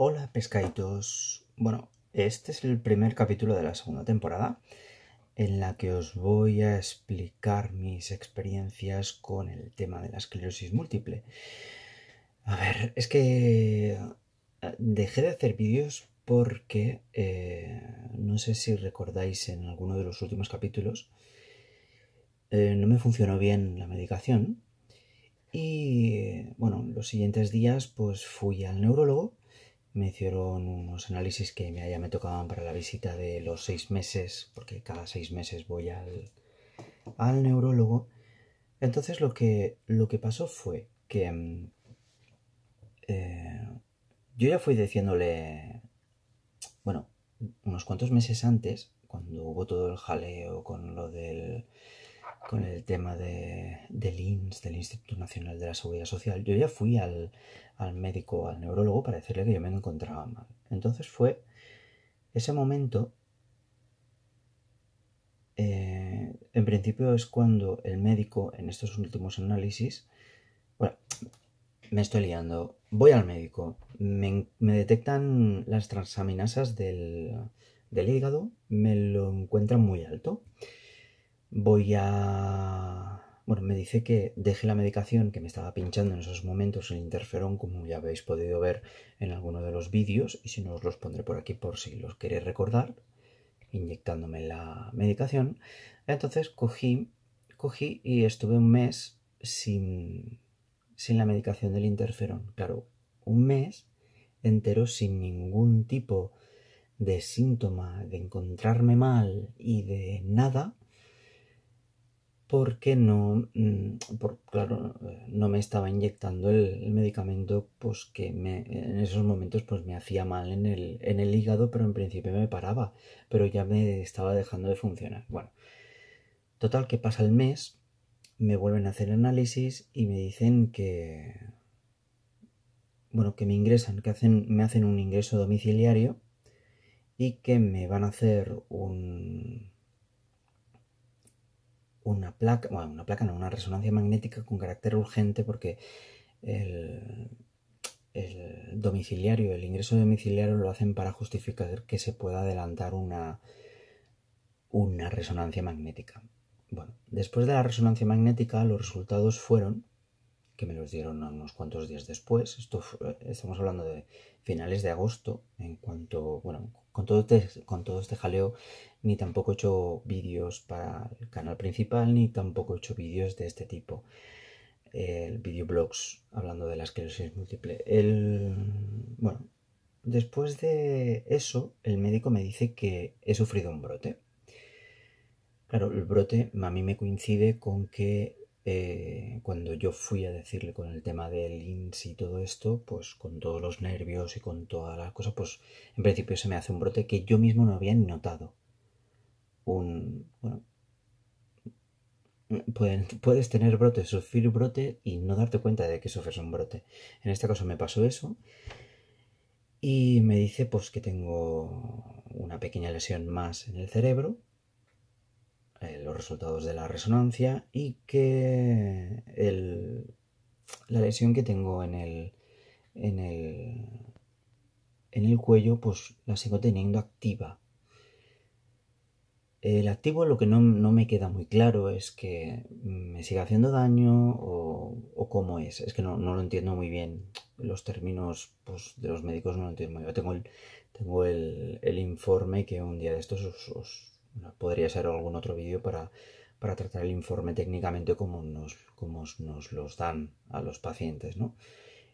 Hola pescaditos. Bueno, este es el primer capítulo de la segunda temporada en la que os voy a explicar mis experiencias con el tema de la esclerosis múltiple. A ver, es que eh, dejé de hacer vídeos porque eh, no sé si recordáis en alguno de los últimos capítulos, eh, no me funcionó bien la medicación y bueno, los siguientes días pues fui al neurólogo me hicieron unos análisis que ya me tocaban para la visita de los seis meses, porque cada seis meses voy al, al neurólogo. Entonces lo que, lo que pasó fue que mm, eh, yo ya fui diciéndole, bueno, unos cuantos meses antes, cuando hubo todo el jaleo con lo del con el tema de, del INS, del Instituto Nacional de la Seguridad Social, yo ya fui al, médico, al neurólogo, para decirle que yo me encontraba mal. Entonces fue ese momento, eh, en principio es cuando el médico, en estos últimos análisis, bueno, me estoy liando, voy al médico, me, detectan las transaminasas del, del hígado, me lo encuentran muy alto voy a... Bueno, me dice que deje la medicación que me estaba pinchando en esos momentos, el interferón, como ya habéis podido ver en alguno de los vídeos, y si no os los pondré por aquí por si los queréis recordar, inyectándome la medicación. Entonces cogí, cogí y estuve un mes sin, sin la medicación del interferón. Claro, un mes entero sin ningún tipo de síntoma, de encontrarme mal y de nada, porque no, mm, claro, eh, no me estaba inyectando el, medicamento pues, que me, en esos momentos pues, me hacía mal en el, en el hígado, pero en principio me paraba, pero ya me estaba dejando de funcionar. Bueno, total que pasa el mes, me vuelven a hacer análisis y me dicen que, bueno, que me ingresan, que hacen, me hacen un ingreso domiciliario y que me van a hacer un una placa, bueno, una placa no, una resonancia magnética con carácter urgente porque el, el domiciliario, el ingreso domiciliario lo hacen para justificar que se pueda adelantar una, una resonancia magnética. Bueno, después de la resonancia magnética los resultados fueron que me los dieron unos cuantos días después. Esto eh, estamos hablando de finales de agosto, en cuanto, bueno, con todo este, con todo este jaleo, ni tampoco he hecho vídeos para el canal principal, ni tampoco he hecho vídeos de este tipo. El videoblogs hablando de la esclerosis múltiple. El, bueno, después de eso, el médico me dice que he sufrido un brote. Claro, el brote a mí me coincide con que eh, cuando yo fui a decirle con el tema del INS y todo esto, pues con todos los nervios y con todas las cosas, pues en principio se me hace un brote que yo mismo no había notado. Un. Bueno. puedes tener brote, sufrir brote y no darte cuenta de que sufres un brote. En este caso me pasó eso. Y me dice pues que tengo una pequeña lesión más en el cerebro eh, los resultados de la resonancia y que el, la lesión que tengo en el, en el, en el cuello pues la sigo teniendo activa. El activo lo que no, me queda muy claro es que me siga haciendo daño o, o cómo es. Es que no, lo entiendo muy bien. Los términos pues, de los médicos no lo entiendo muy bien. Tengo el, tengo el, el informe que un día de estos os podría ser algún otro vídeo para, tratar el informe técnicamente como nos, como nos los dan a los pacientes, ¿no?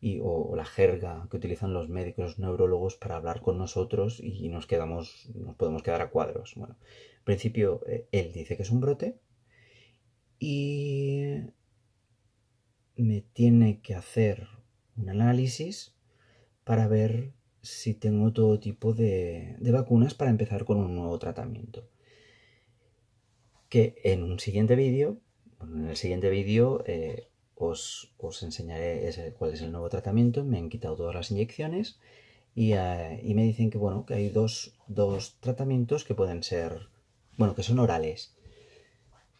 Y, o, la jerga que utilizan los médicos neurólogos para hablar con nosotros y nos quedamos, nos podemos quedar a cuadros. Bueno, en principio eh, él dice que es un brote y me tiene que hacer un análisis para ver si tengo todo tipo de vacunas para empezar con un nuevo tratamiento que en un siguiente vídeo, en el siguiente vídeo eh, os, enseñaré cuál es el nuevo tratamiento, me han quitado todas las inyecciones y, eh, me dicen que, bueno, que hay dos, tratamientos que pueden ser, bueno, que son orales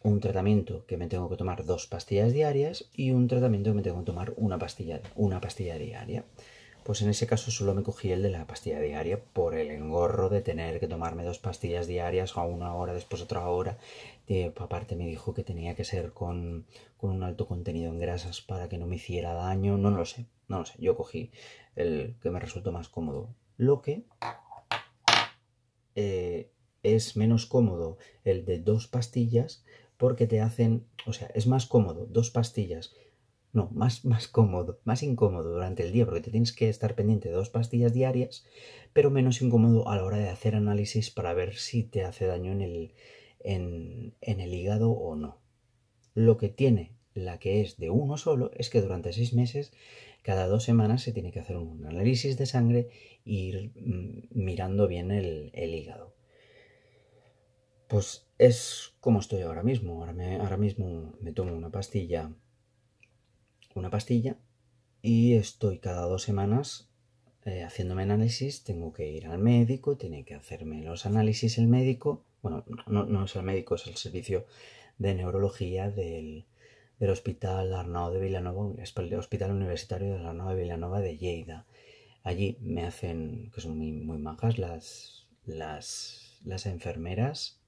un tratamiento que me tengo que tomar dos pastillas diarias y un tratamiento que me tengo que tomar una pastilla, una pastilla diaria pues en ese caso solo me cogí el de la pastilla diaria por el engorro de tener que tomarme dos pastillas diarias a una hora, después otra hora. aparte me dijo que tenía que ser con, un alto contenido en grasas para que no me hiciera daño. No, lo sé, no lo sé. Yo cogí el que me resultó más cómodo. Lo que eh, es menos cómodo el de dos pastillas porque te hacen, o sea, es más cómodo dos pastillas no, más, más cómodo, más incómodo durante el día porque te tienes que estar pendiente de dos pastillas diarias, pero menos incómodo a la hora de hacer análisis para ver si te hace daño en el, en, el hígado o no. Lo que tiene la que es de uno solo es que durante seis meses, cada dos semanas se tiene que hacer un análisis de sangre e ir mm, mirando bien el, el hígado. Pues es como estoy ahora mismo. Ahora, ahora mismo me tomo una pastilla una pastilla y estoy cada dos semanas eh, haciéndome análisis, tengo que ir al médico, tiene que hacerme los análisis el médico, bueno, no, es el médico, es el servicio de neurología del, Hospital Arnau de Villanova, el Hospital Universitario de Arnau de Villanova de Lleida. Allí me hacen, que son muy, majas, las, las, las enfermeras,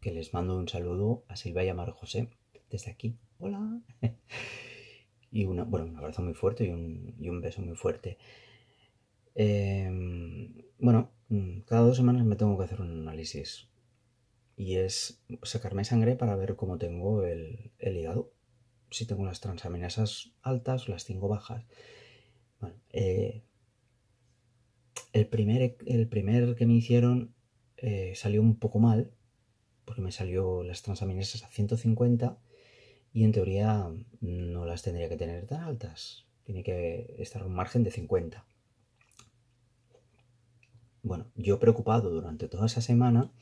que les mando un saludo a Silvia y a Mar José, desde aquí. Hola y bueno, un abrazo muy fuerte y un, beso muy fuerte. Em, bueno, mm, cada dos semanas me tengo que hacer un análisis y es sacarme sangre para ver cómo tengo el, hígado. Si tengo las transaminasas altas o las tengo bajas. Bueno, eh, el, primer, el primer que me hicieron eh, salió un poco mal, porque me salió las transaminasas a 150 y en teoría mm, no las tendría que tener tan altas. Tiene que estar un margen de 50. Bueno, yo preocupado durante toda esa semana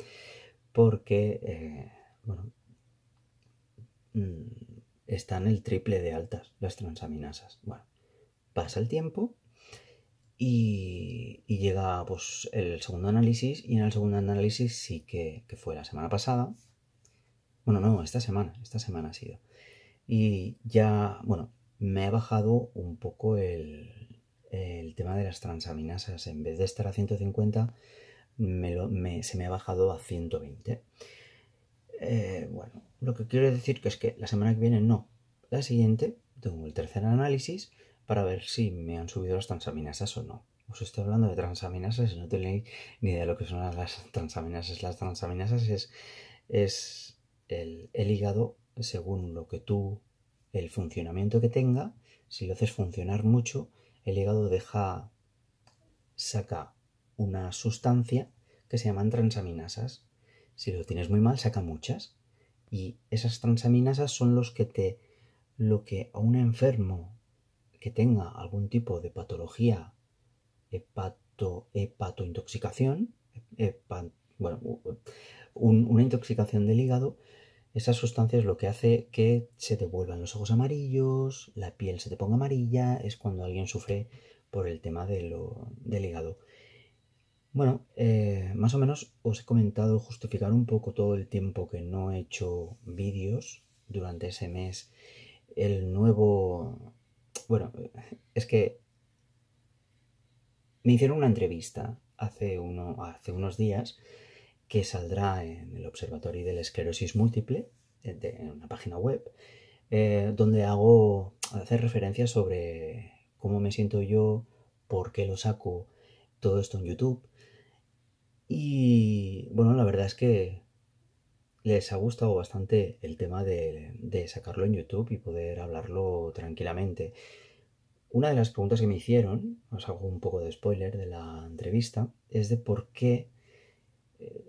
porque, eh, bueno, mm, están el triple de altas las transaminasas. Bueno, pasa el tiempo y, y llega pues, el segundo análisis y en el segundo análisis sí que, que fue la semana pasada, bueno, no, esta semana, esta semana ha sido. Y ya, bueno, me ha bajado un poco el, tema de las transaminasas. En vez de estar a 150, se me ha bajado a 120. Eh, bueno, lo que quiero decir es que la semana que viene no. La siguiente tengo el tercer análisis para ver si me han subido las transaminasas o no. Os estoy hablando de transaminasas y no tenéis ni idea de lo que son las transaminasas. Las transaminasas es, es el, el hígado según lo que tú, el funcionamiento que tenga, si lo haces funcionar mucho, el hígado deja, saca una sustancia que se llaman transaminasas. Si lo tienes muy mal, saca muchas. Y esas transaminasas son los que te, lo que a un enfermo que tenga algún tipo de patología, hepato, hepatointoxicación, intoxicación bueno, una intoxicación del hígado, esas sustancias lo que hace que se te vuelvan los ojos amarillos, la piel se te ponga amarilla, es cuando alguien sufre por el tema de lo, del hígado. Bueno, eh, más o menos os he comentado justificar un poco todo el tiempo que no he hecho vídeos durante ese mes. El nuevo... Bueno, es que me hicieron una entrevista hace, hace unos días que saldrá en el Observatorio de la Esclerosis Múltiple en una página web, eh, donde hago hacer referencias sobre cómo me siento yo, por qué lo saco, todo esto en YouTube. Y bueno, la verdad es que les ha gustado bastante el tema de, de sacarlo en YouTube y poder hablarlo tranquilamente. Una de las preguntas que me hicieron, os hago un poco de spoiler de la entrevista, es de por qué eh,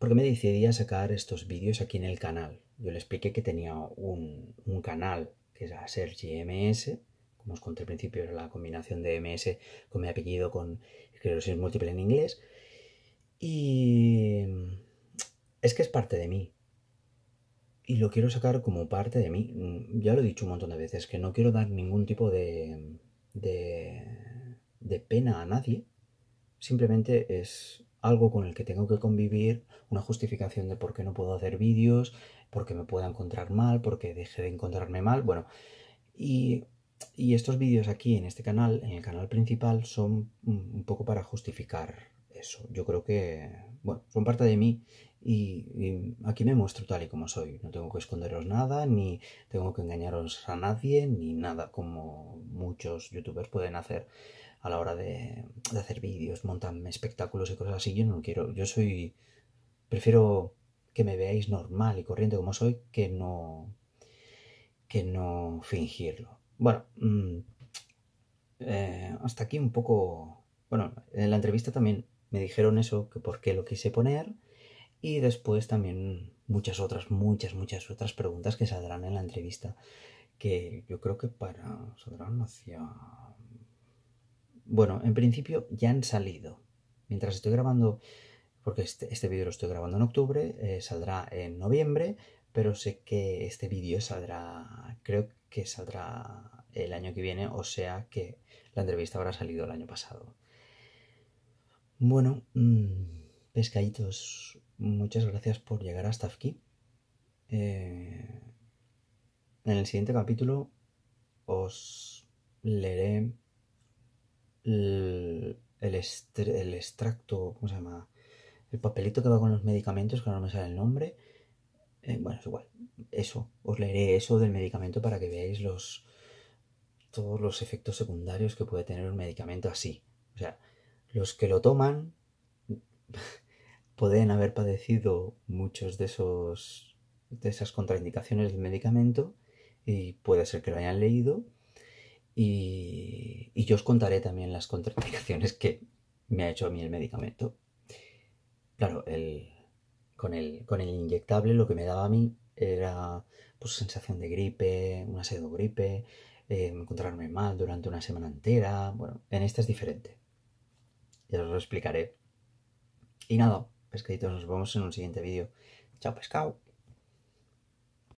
porque me decidí a sacar estos vídeos aquí en el canal. Yo le expliqué que tenía un, canal que era a como os conté al principio, era la combinación de MS con mi apellido con es múltiple en inglés. Y es que es parte de mí. Y lo quiero sacar como parte de mí. Mm, ya lo he dicho un montón de veces, que no quiero dar ningún tipo de, de pena a nadie. Simplemente es algo con el que tengo que convivir, una justificación de por qué no puedo hacer vídeos, porque me pueda encontrar mal, porque deje de encontrarme mal, bueno, y, estos vídeos aquí en este canal, en el canal principal, son un poco para justificar eso. Yo creo que, bueno, son parte de mí y, aquí me muestro tal y como soy. No tengo que esconderos nada, ni tengo que engañaros a nadie, ni nada como muchos youtubers pueden hacer a la hora de, hacer vídeos, montarme espectáculos y cosas así. Yo no quiero, yo soy, prefiero que me veáis normal y corriente como soy que no, que no fingirlo. Bueno, mm, eh, hasta aquí un poco... Bueno, en la entrevista también me dijeron eso, que por qué lo quise poner. Y después también muchas otras, muchas, muchas otras preguntas que saldrán en la entrevista. Que yo creo que para. saldrán hacia bueno, en principio ya han salido. Mientras estoy grabando, porque este, este vídeo lo estoy grabando en octubre, eh, saldrá en noviembre, pero sé que este vídeo saldrá, creo que saldrá el año que viene, o sea que la entrevista habrá salido el año pasado. Bueno, mm, pescaditos, muchas gracias por llegar hasta aquí. Eh, en el siguiente capítulo os leeré el, el, extracto, ¿cómo se llama? El papelito que va con los medicamentos, que no me sale el nombre. Eh, bueno, es igual. Eso, os leeré eso del medicamento para que veáis los todos los efectos secundarios que puede tener un medicamento así. O sea, los que lo toman pueden haber padecido muchos de esos de esas contraindicaciones del medicamento y puede ser que lo hayan leído y, yo os contaré también las contraindicaciones que me ha hecho a mí el medicamento. Claro, con, el, inyectable lo que me daba a mí era pues, sensación de gripe, una gripe, gripe, eh, encontrarme mal durante una semana entera. Bueno, en esta es diferente. Ya os lo explicaré. Y nada, pescaditos, nos vemos en un siguiente vídeo. Chao, pescado.